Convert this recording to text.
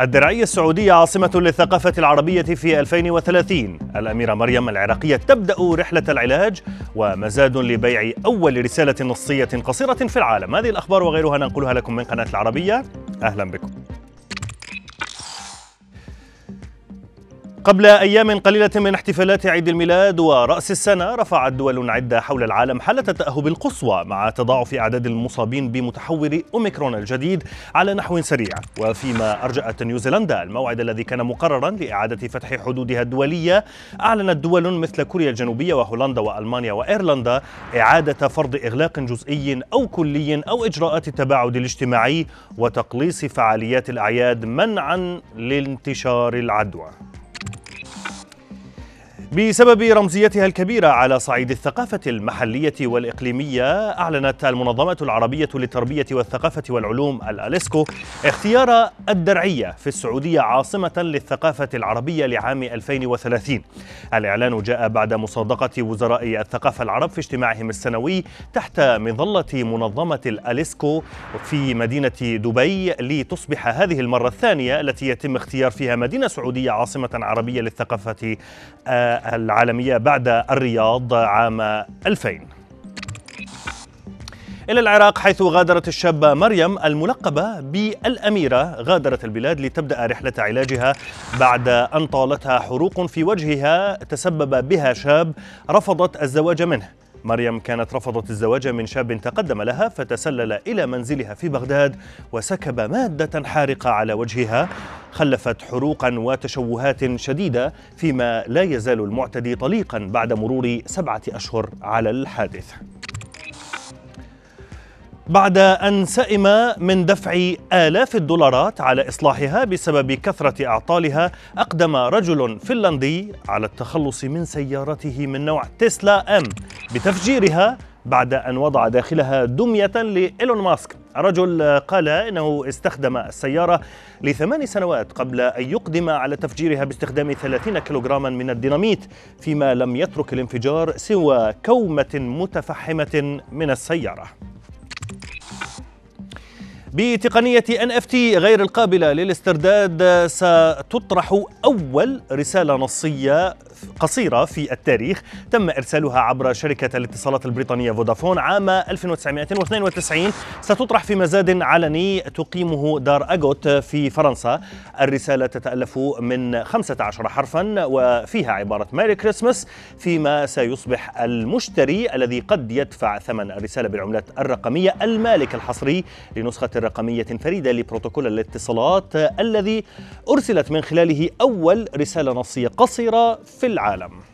الدرعية السعودية عاصمة للثقافة العربية في 2030 الأميرة مريم العراقية تبدأ رحلة العلاج ومزاد لبيع أول رسالة نصية قصيرة في العالم هذه الأخبار وغيرها ننقلها لكم من قناة العربية أهلا بكم قبل أيام قليلة من احتفالات عيد الميلاد ورأس السنة رفعت دول عدة حول العالم حالة التأهب القصوى مع تضاعف أعداد المصابين بمتحور أوميكرون الجديد على نحو سريع وفيما أرجأت نيوزيلندا الموعد الذي كان مقررا لإعادة فتح حدودها الدولية أعلنت دول مثل كوريا الجنوبية وهولندا وألمانيا وإيرلندا إعادة فرض إغلاق جزئي أو كلي أو إجراءات التباعد الاجتماعي وتقليص فعاليات الأعياد منعا لانتشار العدوى بسبب رمزيتها الكبيرة على صعيد الثقافة المحلية والإقليمية أعلنت المنظمة العربية للتربية والثقافة والعلوم الأليسكو اختيار الدرعية في السعودية عاصمة للثقافة العربية لعام 2030 الإعلان جاء بعد مصادقة وزراء الثقافة العرب في اجتماعهم السنوي تحت مظلة منظمة الأليسكو في مدينة دبي لتصبح هذه المرة الثانية التي يتم اختيار فيها مدينة سعودية عاصمة عربية للثقافة آه، العالمية بعد الرياض عام 2000 إلى العراق حيث غادرت الشابة مريم الملقبة بالأميرة غادرت البلاد لتبدأ رحلة علاجها بعد أن طالتها حروق في وجهها تسبب بها شاب رفضت الزواج منه مريم كانت رفضت الزواج من شاب تقدم لها فتسلل إلى منزلها في بغداد وسكب مادة حارقة على وجهها خلفت حروقا وتشوهات شديدة فيما لا يزال المعتدي طليقا بعد مرور سبعة أشهر على الحادث بعد أن سئم من دفع آلاف الدولارات على إصلاحها بسبب كثرة أعطالها أقدم رجل فنلندي على التخلص من سيارته من نوع تسلا أم بتفجيرها بعد أن وضع داخلها دمية لإيلون ماسك رجل قال إنه استخدم السيارة لثمان سنوات قبل أن يقدم على تفجيرها باستخدام 30 كيلوغراما من الديناميت فيما لم يترك الانفجار سوى كومة متفحمة من السيارة بتقنية NFT غير القابلة للاسترداد ستطرح أول رسالة نصية قصيرة في التاريخ تم إرسالها عبر شركة الاتصالات البريطانية فودافون عام 1992 ستطرح في مزاد علني تقيمه دار أغوت في فرنسا الرسالة تتألف من 15 حرفا وفيها عبارة ماري كريسمس فيما سيصبح المشتري الذي قد يدفع ثمن الرسالة بالعملات الرقمية المالك الحصري لنسخة رقمية فريدة لبروتوكول الاتصالات الذي أرسلت من خلاله أول رسالة نصية قصيرة في العالم